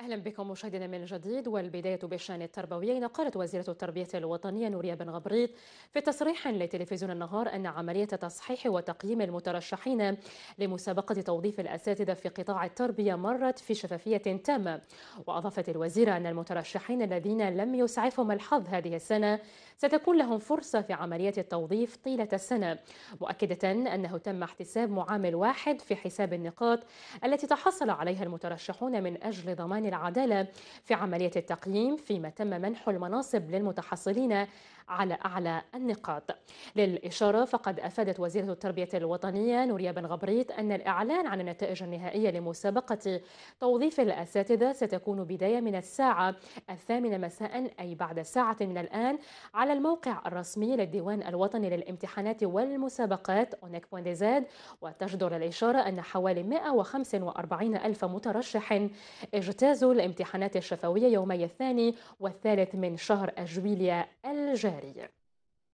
أهلا بكم مشاهدينا من جديد والبداية بالشأن التربوي نقلت وزيرة التربية الوطنية نوريا بن غبريط في تصريح لتلفزيون النهار أن عملية تصحيح وتقييم المترشحين لمسابقة توظيف الأساتذة في قطاع التربية مرت في شفافية تامة وأضافت الوزيرة أن المترشحين الذين لم يسعفهم الحظ هذه السنة ستكون لهم فرصة في عملية التوظيف طيلة السنة مؤكدة أنه تم احتساب معامل واحد في حساب النقاط التي تحصل عليها المترشحون من أجل ضمان العدالة في عملية التقييم فيما تم منح المناصب للمتحصلين على أعلى النقاط للإشارة فقد أفادت وزيرة التربية الوطنية نوريا بن غبريت أن الإعلان عن النتائج النهائية لمسابقة توظيف الأساتذة ستكون بداية من الساعة الثامنة مساء أي بعد ساعة من الآن على الموقع الرسمي للديوان الوطني للامتحانات والمسابقات أونيك بونديزاد وتجدر الإشارة أن حوالي 145 ألف مترشح اجتاز مركز الامتحانات الشفوية يومي الثاني والثالث من شهر أجويليا الجاري